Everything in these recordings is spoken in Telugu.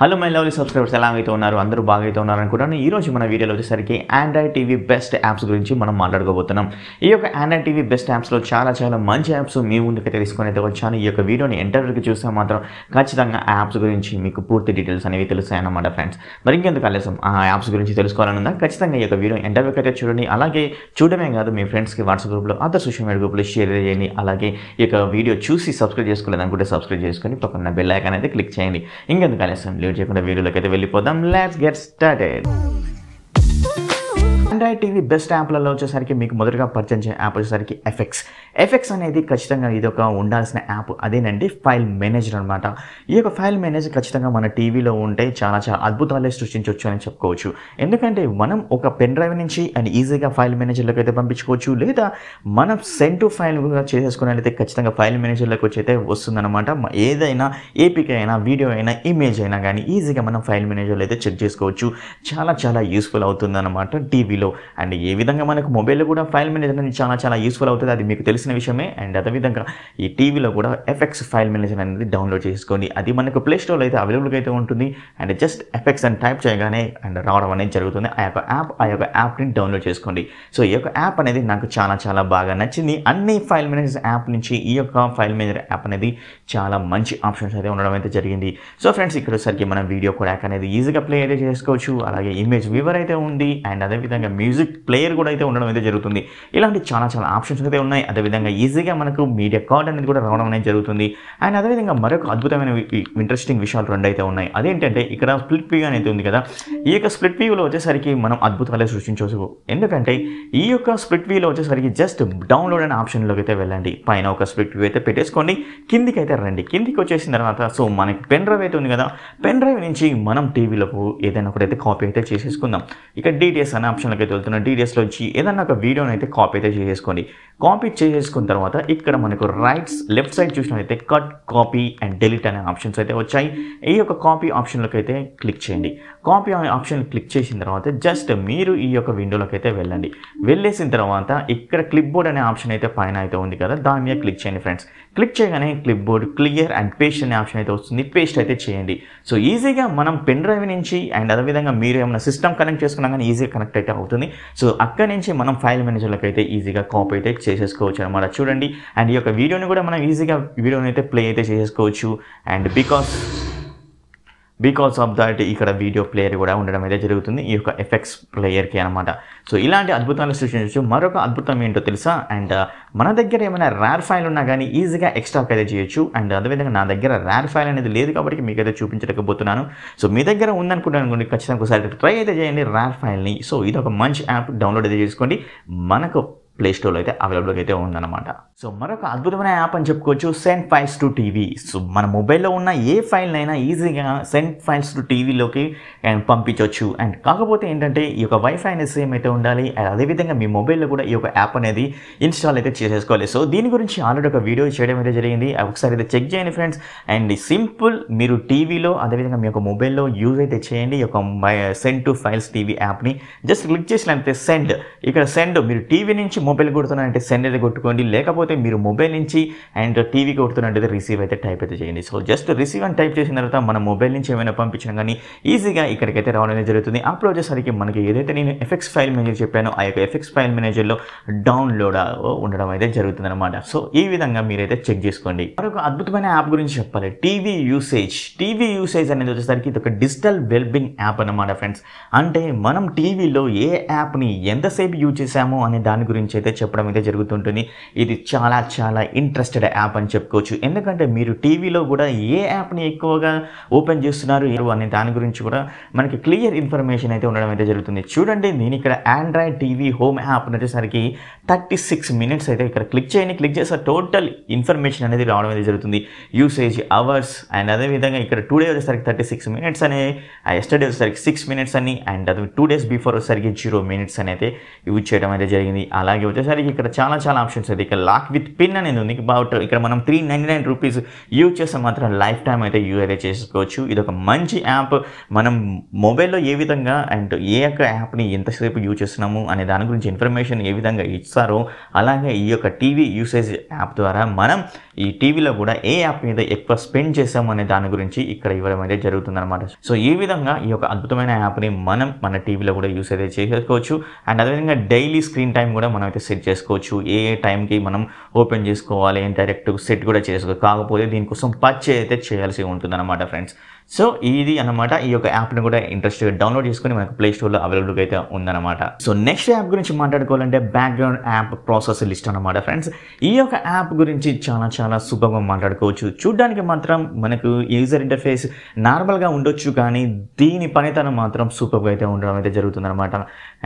హలో మై లవ్లీ సబ్స్క్రైబర్స్ ఎలా అయితే ఉన్నారు అందరూ బాగా అయితే ఉన్నారు అనుకుంటాను ఈరోజు మన వీడియోలో వచ్చేసరికి ఆండ్రాయిడ్ టీవీ బెస్ట్ యాప్స్ గురించి మనం మాట్లాడుకోబోతున్నాం ఈ యొక్క ఆండ్రాయిడ్ టీవీ బెస్ట్ యాప్స్లో చాలా చాలా మంచి యాప్స్ మీ ముందుకు తెలుసుకుని అయితే వచ్చాను ఈ యొక్క వీడియోని ఎంటర్కి చూస్తే మాత్రం ఖచ్చితంగా ఆ యాప్స్ గురించి మీకు పూర్తి డీటెయిల్స్ అనేవి తెలుస్తాయన్నమాట ఫ్రెండ్స్ మరి ఇంకెందుకు కలిసం ఆ యాప్స్ గురించి తెలుసుకోవాలనుందా ఖచ్చితంగా ఈ యొక్క వీడియో ఎంటర్వ్యూకి అయితే చూడండి అలాగే చూడమే కాదు మీ ఫ్రెండ్స్కి వాట్సాప్ గ్రూప్లో అదర్ సోషల్ మీడియా గ్రూప్లో షేర్ చేయండి అలాగే ఈ యొక్క వీడియో చూసి సబ్స్క్రైబ్ చేసుకోలేదనుకుంటే సబ్స్క్రైబ్ చేసుకొని పక్కన బెల్ ఐకాన్ అయితే క్లిక్ చేయండి ఇంకెందుకు కలిసం లేట్ చేయకుండా వీడియోలోకి అయితే వెళ్ళిపోదాం let's get started android TV best యాప్లలో వచ్చేసరికి మీకు మొదటగా పరిచయం చేసే యాప్ వచ్చేసరికి ఎఫెక్స్ ఎఫెక్స్ అనేది ఖచ్చితంగా ఇది ఒక ఉండాల్సిన యాప్ అదేనండి ఫైల్ మేనేజర్ అనమాట ఈ యొక్క ఫైల్ మేనేజర్ ఖచ్చితంగా మన టీవీలో ఉంటే చాలా చాలా అద్భుతాలే సృష్టించవచ్చు అని చెప్పుకోవచ్చు ఎందుకంటే మనం ఒక పెన్ డ్రైవ్ నుంచి అండ్ ఈజీగా ఫైల్ మేనేజర్లోకి అయితే పంపించుకోవచ్చు లేదా మనం సెండ్ టు ఫైల్ చేసేసుకున్నట్లయితే ఖచ్చితంగా ఫైల్ మేనేజర్లోకి వచ్చి అయితే వస్తుందన్నమాట ఏదైనా ఏపీకే అయినా వీడియో అయినా ఇమేజ్ అయినా కానీ ఈజీగా మనం ఫైల్ మేనేజర్లో అయితే చెక్ చేసుకోవచ్చు చాలా చాలా యూస్ఫుల్ అవుతుందన్నమాట టీవీలో మేనేజ్మెంట్లో అండ్ ఏ విధంగా మనకు మొబైల్లో కూడా ఫైల్ మేనేజర్ అనేది చాలా చాలా యూస్ఫుల్ అవుతుంది అది మీకు తెలిసిన విషయమే అండ్ అదేవిధంగా ఈ టీవీలో కూడా ఎఫెక్స్ ఫైల్ మేనేజర్ అనేది డౌన్లోడ్ చేసుకోండి అది మనకు ప్లే స్టోర్లో అయితే అవైలబుల్గా అయితే ఉంటుంది అండ్ జస్ట్ ఎఫెక్స్ అని టైప్ చేయగానే అండ్ రావడం అనేది జరుగుతుంది ఆ యొక్క యాప్ ఆ యొక్క యాప్ని డౌన్లోడ్ చేసుకోండి సో ఈ యొక్క యాప్ అనేది నాకు చాలా చాలా బాగా నచ్చింది అన్ని ఫైల్ మేనేజర్ యాప్ నుంచి ఈ యొక్క ఫైల్ మేనేజర్ యాప్ అనేది చాలా మంచి ఆప్షన్స్ అయితే ఉండడం అయితే జరిగింది సో ఫ్రెండ్స్ ఇక్కడ సరికి మనం వీడియో కూడా అనేది ఈజీగా ప్లే అయితే చేసుకోవచ్చు అలాగే ఇమేజ్ వివర్ అయితే ఉంది అండ్ అదేవిధంగా మ్యూజిక్ ప్లేయర్ కూడా అయితే ఉండడం అయితే జరుగుతుంది ఇలాంటి చాలా చాలా ఆప్షన్స్ అయితే ఉన్నాయి అదేవిధంగా ఈజీగా మనకు మీడియా కార్డ్ అనేది కూడా రావడం అనేది జరుగుతుంది అండ్ అదేవిధంగా మరొక అద్భుతమైన ఇంట్రెస్టింగ్ విషయాలు రెండు అయితే ఉన్నాయి అదేంటంటే ఇక్కడ స్ప్లిట్ పీ అనేది ఉంది కదా ఈ యొక్క స్ప్లిట్ వ్యూలో వచ్చేసరికి మనం అద్భుతాలే సృష్టించవచ్చు ఎందుకంటే ఈ యొక్క స్ప్లిట్ వ్యూలో వచ్చేసరికి జస్ట్ డౌన్లోడ్ అనే ఆప్షన్లోకి అయితే వెళ్ళండి పైన ఒక స్ప్లిట్ వ్యూ అయితే పెట్టేసుకోండి కిందికి అయితే రండి కిందికి వచ్చేసిన తర్వాత సో మనకి పెన్ డ్రైవ్ అయితే ఉంది కదా పెన్ డ్రైవ్ నుంచి మనం టీవీలకు ఏదైనా ఒకటైతే కాపీ అయితే చేసేసుకుందాం ఇక డీటెయిల్స్ అనే ఆప్షన్లకి అయితే వెళ్తున్న డీటెయిల్స్లో వచ్చి ఏదన్నా ఒక వీడియోని అయితే కాపీ అయితే చేసేసుకోండి కాపీ చేసేసుకున్న తర్వాత ఇక్కడ మనకు రైట్స్ లెఫ్ట్ సైడ్ చూసినట్లయితే కట్ కాపీ అండ్ డెలిట్ అనే ఆప్షన్స్ అయితే వచ్చాయి ఈ యొక్క కాపీ ఆప్షన్లోకి అయితే క్లిక్ చేయండి కాపీ ఆప్షన్ క్లిక్ చేసిన తర్వాత జస్ట్ మీరు ఈ యొక్క విండోలోకి అయితే వెళ్ళండి వెళ్ళేసిన తర్వాత ఇక్కడ క్లిప్ బోర్డ్ అనే ఆప్షన్ అయితే పైన అయితే ఉంది కదా దాని మీద క్లిక్ చేయండి ఫ్రెండ్స్ క్లిక్ చేయగానే clipboard clear and paste అనే ఆప్షన్ అయితే వస్తుంది పేస్ట్ అయితే చేయండి సో ఈజీగా మనం పెన్ డ్రైవ్ నుంచి అండ్ అదేవిధంగా మీరు ఏమైనా సిస్టమ్ కనెక్ట్ చేసుకున్నా కానీ ఈజీగా కనెక్ట్ అయితే అవుతుంది సో అక్కడ నుంచి మనం ఫైల్ మేనేజర్లకు అయితే ఈజీగా కాపీ అయితే చేసేసుకోవచ్చు అనమాట చూడండి అండ్ ఈ యొక్క వీడియోని కూడా మనం ఈజీగా వీడియోని అయితే ప్లే అయితే చేసేసుకోవచ్చు and because because of that ఇక్కడ వీడియో ప్లేయర్ కూడా ఉండడం అయితే జరుగుతుంది ఈ యొక్క ఎఫెక్ట్స్ ప్లేయర్కి అనమాట సో ఇలాంటి అద్భుతాలు సృష్టించవచ్చు మరొక అద్భుతం ఏంటో తెలుసా అండ్ uh, మన దగ్గర ఏమైనా ర్యార్ ఫైల్ ఉన్నా కానీ ఈజీగా ఎక్స్ట్రా అయితే చేయొచ్చు అండ్ అదేవిధంగా నా దగ్గర ర్యార్ ఫైల్ అనేది లేదు కాబట్టి మీకు అయితే చూపించలేకపోతున్నాను సో మీ దగ్గర ఉందనుకుంటాను కొన్ని ఖచ్చితంగా ఒకసారి ట్రై అయితే చేయండి ర్యార్ ఫైల్ని సో ఇది ఒక మంచి యాప్ డౌన్లోడ్ అయితే చేసుకోండి మనకు ప్లేస్టోర్లో అయితే అవైలబుల్గా అయితే ఉందన్నమాట సో మరొక అద్భుతమైన యాప్ అని చెప్పుకోవచ్చు send files to TV so మన మొబైల్లో ఉన్న ఏ ఫైల్నైనా ఈజీగా సెంట్ ఫైల్స్ టు టీవీలోకి అండ్ పంపించవచ్చు అండ్ కాకపోతే ఏంటంటే ఈ యొక్క వైఫై అనేది సేమ్ అయితే ఉండాలి అండ్ అదేవిధంగా మీ మొబైల్లో కూడా ఈ యొక్క యాప్ అనేది ఇన్స్టాల్ అయితే చేసేసుకోవాలి సో దీని గురించి ఆల్రెడీ ఒక వీడియో చేయడం అయితే జరిగింది ఒకసారి అయితే చెక్ చేయండి ఫ్రెండ్స్ అండ్ సింపుల్ మీరు టీవీలో అదేవిధంగా మీ యొక్క మొబైల్లో యూజ్ అయితే చేయండి ఈ యొక్క సెండ్ టు ఫైల్స్ టీవీ యాప్ని జస్ట్ క్లిక్ చేసినట్లయితే సెండ్ ఇక్కడ సెండ్ మీరు టీవీ నుంచి మొబైల్ కొడుతున్నారంటే సెండ్ అయితే కొట్టుకోండి లేకపోతే మీరు మొబైల్ నుంచి అండ్ టీవీ కొడుతున్నారంటే రిసీవ్ అయితే టైప్ అయితే చేయండి సో జస్ట్ రిసీవ్ అని టైప్ చేసిన తర్వాత మన మొబైల్ నుంచి ఏమైనా పంపించడం కానీ ఈజీగా ఇక్కడికైతే రావడం జరుగుతుంది అప్లోడ్ వచ్చేసరికి మనకి ఏదైతే నేను ఎఫెక్స్ ఫైల్ మేనేజర్ చెప్పానో ఆ యొక్క ఎఫెక్స్ ఫైల్ మేనేజర్లో డౌన్లోడ్ ఉండడం అయితే జరుగుతుంది అనమాట సో ఈ విధంగా మీరైతే చెక్ చేసుకోండి మరొక అద్భుతమైన యాప్ గురించి చెప్పాలి టీవీ యూసేజ్ టీవీ యూసేజ్ అనేది వచ్చేసరికి ఇది ఒక డిజిటల్ వెల్బింగ్ యాప్ అనమాట ఫ్రెండ్స్ అంటే మనం టీవీలో ఏ యాప్ని ఎంతసేపు యూజ్ చేసామో అనే దాని గురించి అయితే చెప్పడం అయితే జరుగుతుంటుంది ఇది చాలా చాలా ఇంట్రెస్టెడ్ యాప్ అని చెప్పుకోవచ్చు ఎందుకంటే మీరు టీవీలో కూడా ఏ యాప్ని ఎక్కువగా ఓపెన్ చేస్తున్నారు అనే దాని గురించి కూడా మనకి క్లియర్ ఇన్ఫర్మేషన్ అయితే ఉండడం అయితే జరుగుతుంది చూడండి నేను ఇక్కడ ఆండ్రాయిడ్ టీవీ హోమ్ యాప్ వచ్చేసరికి థర్టీ సిక్స్ మినిట్స్ అయితే ఇక్కడ క్లిక్ చేయండి క్లిక్ చేస్తే టోటల్ ఇన్ఫర్మేషన్ అనేది రావడం అయితే జరుగుతుంది యూసేజ్ అవర్స్ అండ్ అదేవిధంగా ఇక్కడ టూ డే వచ్చేసరికి థర్టీ సిక్స్ మినిట్స్ అని ఎస్టర్డే వచ్చేసరికి సిక్స్ మినిట్స్ అని అండ్ అది టూ డేస్ బిఫోర్ వచ్చేసరికి జీరో మినిట్స్ అని అయితే యూజ్ చేయడం అయితే జరిగింది అలాగే మీరు వచ్చేసరికి ఇక్కడ చాలా చాలా ఆప్షన్స్ అయితే ఇక్కడ లాక్ విత్ పిన్ అనేది ఉంది బట్ ఇక్కడ మనం three ninety nine rupees use చేస్తే మాత్రం లైఫ్ టైం అయితే యూజ్ అయితే చేసుకోవచ్చు ఇది ఒక మంచి యాప్ మనం మొబైల్లో ఏ విధంగా అండ్ ఏ యొక్క యాప్ని ఎంతసేపు యూజ్ చేస్తున్నాము అనే దాని గురించి ఇన్ఫర్మేషన్ ఏ విధంగా ఇస్తారో అలాగే ఈ యొక్క టీవీ యూసేజ్ యాప్ ద్వారా మనం ఈ టీవీలో కూడా ఏ యాప్ మీద ఎక్కువ స్పెండ్ చేసామనే దాని గురించి ఇక్కడ ఇవ్వడం అయితే జరుగుతుందన్నమాట సో ఈ విధంగా ఈ యొక్క అద్భుతమైన యాప్ని మనం మన టీవీలో కూడా యూస్ అయితే చేసుకోవచ్చు అండ్ అదేవిధంగా డైలీ స్క్రీన్ టైం కూడా మనం అయితే సెట్ చేసుకోవచ్చు ఏ ఏ టైంకి మనం ఓపెన్ చేసుకోవాలి డైరెక్ట్ సెట్ కూడా చేసుకోవచ్చు కాకపోతే దీనికోసం పర్చే అయితే చేయాల్సి అనమాట ఫ్రెండ్స్ సో ఇది అనమాట ఈ యొక్క యాప్ని కూడా ఇంట్రెస్ట్ డౌన్లోడ్ చేసుకుని మనకు ప్లే అవైలబుల్ అవైలబుల్గా అయితే ఉందన్నమాట సో నెక్స్ట్ యాప్ గురించి మాట్లాడుకోవాలంటే బ్యాక్గ్రౌండ్ యాప్ ప్రాసెస్ లిస్ట్ అనమాట ఫ్రెండ్స్ ఈ యొక్క యాప్ గురించి చాలా చాలా సులభంగా మాట్లాడుకోవచ్చు చూడడానికి మాత్రం మనకు యూజర్ ఇంటర్ఫేస్ నార్మల్గా ఉండొచ్చు కానీ దీని పనితనం మాత్రం సూపర్గా అయితే ఉండడం అయితే జరుగుతుందన్నమాట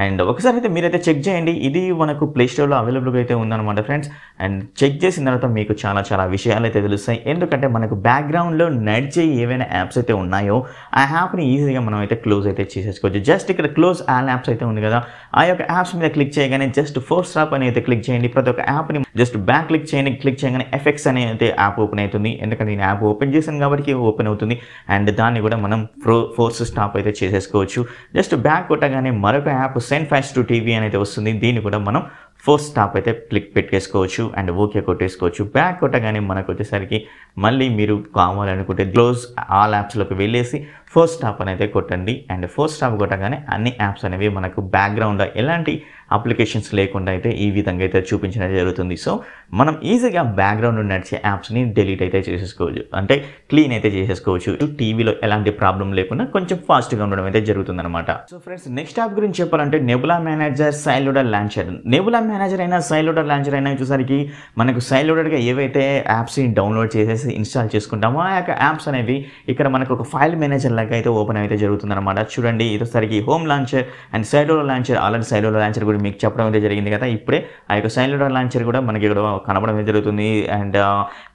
అండ్ ఒకసారి అయితే మీరైతే చెక్ చేయండి ఇది మనకు ప్లే స్టోర్లో అవైలబుల్గా అయితే ఉందన్నమాట ఫ్రెండ్స్ అండ్ చెక్ చేసిన తర్వాత మీకు చాలా చాలా విషయాలు అయితే తెలుస్తాయి ఎందుకంటే మనకు బ్యాక్గ్రౌండ్లో నడిచే ఏవైనా యాప్స్ అయితే అయితే ఉన్నాయో ఆ యాప్ని ఈజీగా మనం అయితే క్లోజ్ అయితే చేసేసుకోవచ్చు జస్ట్ ఇక్కడ క్లోజ్ ఆల్ యాప్స్ అయితే ఉంది కదా ఆ యొక్క యాప్స్ మీద క్లిక్ చేయగానే జస్ట్ ఫోర్ స్టాప్ అని అయితే క్లిక్ చేయండి ప్రతి ఒక్క యాప్ని జస్ట్ బ్యాక్ క్లిక్ చేయండి క్లిక్ చేయగానే ఎఫెక్ట్స్ అనే అయితే యాప్ ఓపెన్ అవుతుంది ఎందుకంటే నేను యాప్ ఓపెన్ చేశాను కాబట్టి ఓపెన్ అవుతుంది అండ్ దాన్ని కూడా మనం ప్రో ఫోర్స్ స్టాప్ అయితే చేసేసుకోవచ్చు జస్ట్ బ్యాక్ కొట్టగానే మరొక app send fast to TV అనేది వస్తుంది దీన్ని కూడా మనం ఫస్ట్ స్టాప్ అయితే క్లిక్ పెట్టేసుకోవచ్చు అండ్ ఓకే కొట్టేసుకోవచ్చు బ్యాక్ కొట్టగానే మనకు వచ్చేసరికి మళ్ళీ మీరు కావాలనుకుంటే క్లోజ్ ఆల్ యాప్స్లోకి వెళ్ళేసి ఫస్ట్ స్టాప్ అనేది కొట్టండి అండ్ ఫస్ట్ స్టాప్ కొట్టగానే అన్ని యాప్స్ అనేవి మనకు బ్యాక్గ్రౌండ్ ఎలాంటి అప్లికేషన్స్ లేకుండా అయితే ఈ విధంగా అయితే చూపించడం జరుగుతుంది సో మనం ఈజీగా బ్యాక్గ్రౌండ్ నడిచే యాప్స్ని డెలీట్ అయితే చేసేసుకోవచ్చు అంటే క్లీన్ అయితే చేసేసుకోవచ్చు టీవీలో ఎలాంటి ప్రాబ్లం లేకుండా కొంచెం ఫాస్ట్గా ఉండడం అయితే జరుగుతుందన్నమాట సో ఫ్రెండ్స్ నెక్స్ట్ యాప్ గురించి చెప్పాలంటే Nebula manager sideloader launcher Nebula manager అయినా సైలోడర్ లాంచర్ అయినా చూసరికి మనకు సైలోడర్గా ఏవైతే యాప్స్ని డౌన్లోడ్ చేసేసి ఇన్స్టాల్ చేసుకుంటామో ఆ యొక్క యాప్స్ అనేవి ఇక్కడ మనకు ఒక ఫైల్ మేనేజర్ లాగా అయితే ఓపెన్ అయితే జరుగుతుందన్నమాట చూడండి ఇదొసరికి home launcher and sideloader launcher already sideloader launcher గురించి మీకు చెప్పడం అయితే జరిగింది కదా ఇప్పుడే ఆ యొక్క సెల్యులర్ లాంచర్ కూడా మనకి ఇక్కడ కనబడడం జరుగుతుంది అండ్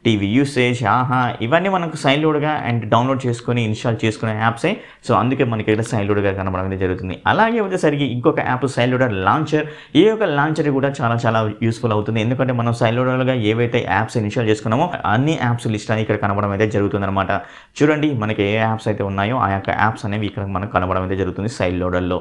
టీవీ యూసేజ్ ఆహా ఇవన్నీ మనకు సైన్లోడ్గా అండ్ డౌన్లోడ్ చేసుకొని ఇన్స్టాల్ చేసుకునే యాప్సే సో అందుకే మనకి ఇక్కడ కనపడం అయితే జరుగుతుంది అలాగే వచ్చేసరికి ఇంకొక యాప్ సైన్లోడర్ లాంచర్ ఈ యొక్క లాంచర్ కూడా చాలా చాలా యూస్ఫుల్ అవుతుంది ఎందుకంటే మనం సైలోడర్గా ఏవైతే యాప్స్ ఇన్స్టాల్ చేసుకున్నామో అన్ని యాప్స్ లిస్ట్ అని ఇక్కడ కనబడడం అయితే జరుగుతుంది అనమాట చూడండి మనకి ఏ యాప్స్ అయితే ఉన్నాయో ఆ యొక్క యాప్స్ అనేవి ఇక్కడ మనకు కనబడడం అయితే జరుగుతుంది లోడర్లో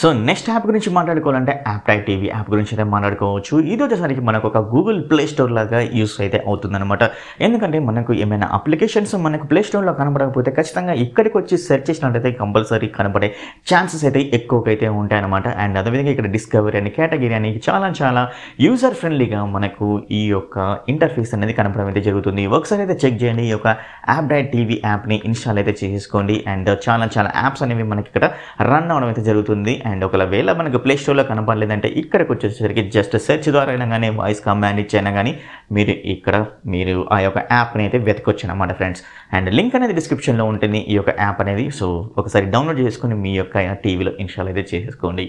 సో నెక్స్ట్ యాప్ గురించి మాట్లాడుకోవాలంటే యాప్టై టీవీ యాప్ గురించి అయితే మాట్లాడుకోవచ్చు ఇది వచ్చేసరికి మనకు ఒక గూగుల్ ప్లే స్టోర్ లాగా యూస్ అయితే అవుతుందన్నమాట ఎందుకంటే మనకు ఏమైనా అప్లికేషన్స్ మనకు ప్లే స్టోర్లో కనబడకపోతే ఖచ్చితంగా ఇక్కడికి వచ్చి సెర్చ్ చేసినట్టయితే కంపల్సరీ కనబడే ఛాన్సెస్ అయితే ఎక్కువగా అయితే ఉంటాయన్నమాట అండ్ అదేవిధంగా ఇక్కడ డిస్కవరీ అని కేటగిరీ అని చాలా చాలా యూజర్ ఫ్రెండ్లీగా మనకు ఈ యొక్క ఇంటర్ఫేస్ అనేది కనపడడం అయితే జరుగుతుంది ఒకసారి అయితే చెక్ చేయండి ఈ యొక్క యాప్టై టీవీ యాప్ని ఇన్స్టాల్ అయితే చేసుకోండి అండ్ చాలా చాలా యాప్స్ అనేవి మనకి ఇక్కడ రన్ అవడం అయితే జరుగుతుంది అండ్ ఒకవేళ మనకు ప్లే స్టోర్లో కనపడలేదంటే ఇక్కడికి వచ్చేసరికి జస్ట్ సెర్చ్ ద్వారా అయినా కానీ వాయిస్ కమాండ్ ఇచ్చైనా కానీ మీరు ఇక్కడ మీరు ఆ యొక్క యాప్ని అయితే వెతకొచ్చు అనమాట ఫ్రెండ్స్ అండ్ లింక్ అనేది డిస్క్రిప్షన్లో ఉంటుంది ఈ యొక్క యాప్ అనేది సో ఒకసారి డౌన్లోడ్ చేసుకుని మీ యొక్క టీవీలో ఇన్స్టాల్ అయితే చేసేసుకోండి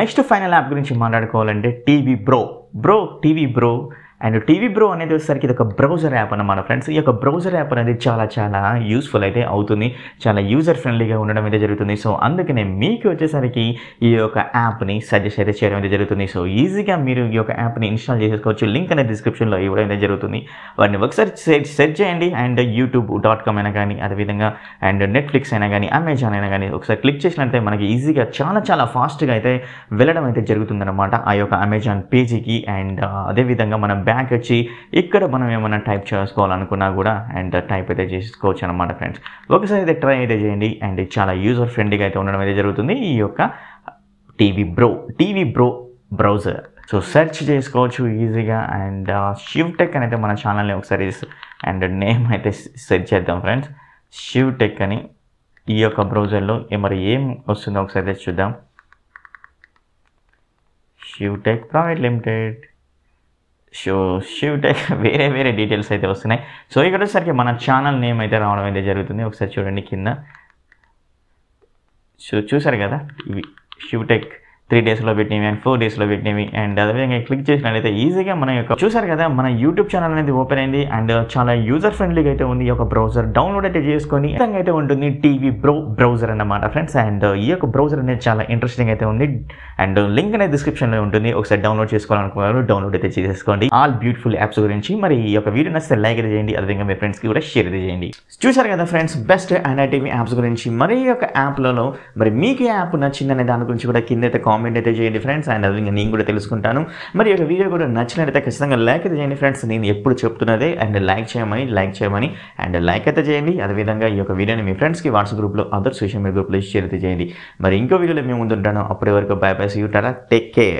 నెక్స్ట్ ఫైనల్ యాప్ గురించి మాట్లాడుకోవాలంటే TV bro bro TV bro and TV bro అనేది వచ్చేసరికి ఇది ఒక బ్రౌజర్ యాప్ అన్నమాట ఫ్రెండ్స్ ఈ యొక్క బ్రౌజర్ యాప్ అనేది చాలా చాలా యూస్ఫుల్ అయితే అవుతుంది చాలా యూజర్ ఫ్రెండ్లీగా ఉండడం అయితే జరుగుతుంది సో అందుకనే మీకు వచ్చేసరికి ఈ యొక్క యాప్ని సజెస్ట్ అయితే చేయడం అయితే జరుగుతుంది సో ఈజీగా మీరు ఈ యొక్క యాప్ని ఇన్స్టాల్ చేసేసుకోవచ్చు లింక్ అనేది డిస్క్రిప్షన్లో ఇవ్వడం అయితే జరుగుతుంది వాటిని ఒకసారి సెర్చ్ చేయండి అండ్ యూట్యూబ్ డాట్ కామ్ అయినా కానీ అదేవిధంగా అండ్ నెట్ఫ్లిక్స్ అయినా కానీ అమెజాన్ అయినా కానీ ఒకసారి క్లిక్ చేసినట్లయితే మనకి ఈజీగా చాలా చాలా ఫాస్ట్గా అయితే వెళ్ళడం అయితే జరుగుతుందన్నమాట ఆ యొక్క అమెజాన్ పేజీకి అండ్ అదేవిధంగా మనం బ్యాక్ వచ్చి ఇక్కడ మనం ఏమైనా టైప్ చేసుకోవాలనుకున్నా కూడా అండ్ టైప్ అయితే చేసుకోవచ్చు అనమాట ఫ్రెండ్స్ ఒకసారి అయితే ట్రై అయితే చేయండి అండ్ చాలా యూజర్ ఫ్రెండ్లీగా అయితే ఉండడం అయితే జరుగుతుంది ఈ యొక్క TV bro TV bro browser so search చేసుకోవచ్చు ఈజీగా అండ్ షివ్ టెక్ అని అయితే మన ఛానల్ని ఒకసారి అండ్ నేమ్ అయితే సెర్చ్ చేద్దాం ఫ్రెండ్స్ షివ్ టెక్ అని ఈ యొక్క బ్రౌజర్లో మరి ఏం వస్తుందో ఒకసారి చూద్దాం Shiv tech private limited show shoe tech వేరే వేరే డీటెయిల్స్ అయితే వస్తున్నాయి సో ఇక్కడ వచ్చేసరికి మన ఛానల్ నేమ్ అయితే రావడం అయితే జరుగుతుంది ఒకసారి చూడండి కింద సో చూసారు కదా ఇవి టెక్ త్రీ డేస్లో పెట్టినవి అండ్ ఫోర్ డేస్లో పెట్టినవి అండ్ అదేవిధంగా క్లిక్ చేసినట్లయితే ఈజీగా మన యొక్క చూసారు కదా మన యూట్యూబ్ ఛానల్ అనేది ఓపెన్ అయింది అండ్ చాలా యూజర్ ఫ్రెండ్లీగా అయితే ఉంది ఈ యొక్క బ్రౌజర్ డౌన్లోడ్ అయితే చేసుకొని అయితే ఉంటుంది టీవీ బ్రో బ్రౌజర్ అన్నమాట ఫ్రెండ్స్ అండ్ ఈ యొక్క బ్రౌజర్ అనేది చాలా ఇంట్రెస్టింగ్ అయితే ఉంది అండ్ లింక్ అనేది డిస్క్రిప్షన్లో ఉంటుంది ఒకసారి డౌన్లోడ్ చేసుకోవాలనుకున్నారు డౌన్లోడ్ అయితే చేసుకోండి ఆల్ బ్యూటిఫుల్ యాప్స్ గురించి మరి ఈ యొక్క వీడియో నచ్చితే లైక్ అయితే చేయండి అదేవిధంగా మీ ఫ్రెండ్స్కి కూడా షేర్ అయితే చేయండి చూసారు కదా friends best and TV apps గురించి మరి ఈ యొక్క యాప్లలో మరి మీకు యాప్ నచ్చిందనే దాని గురించి కూడా కింద అయితే కామెంట్ అయితే చేయండి ఫ్రెండ్స్ అండ్ అవి నేను కూడా తెలుసుకుంటాను మరి ఒక వీడియో కూడా నచ్చినట్టయితే ఖచ్చితంగా లైక్ అయితే చేయండి ఫ్రెండ్స్ నేను ఎప్పుడు చెప్తున్నదే అండ్ లైక్ చేయమని లైక్ చేయమని అండ్ లైక్ అయితే చేయండి అదేవిధంగా ఈ యొక్క వీడియోని మీ ఫ్రెండ్స్కి వాట్సాప్ గ్రూప్లో అదర్ సోషల్ మీడియా గ్రూప్లో షేర్ అయితే చేయండి మరి ఇంకో వీడియోలో మేము ముందుంటాను అప్పటి వరకు బాయ్ బాయ్ సీ టాటా టేక్ కేర్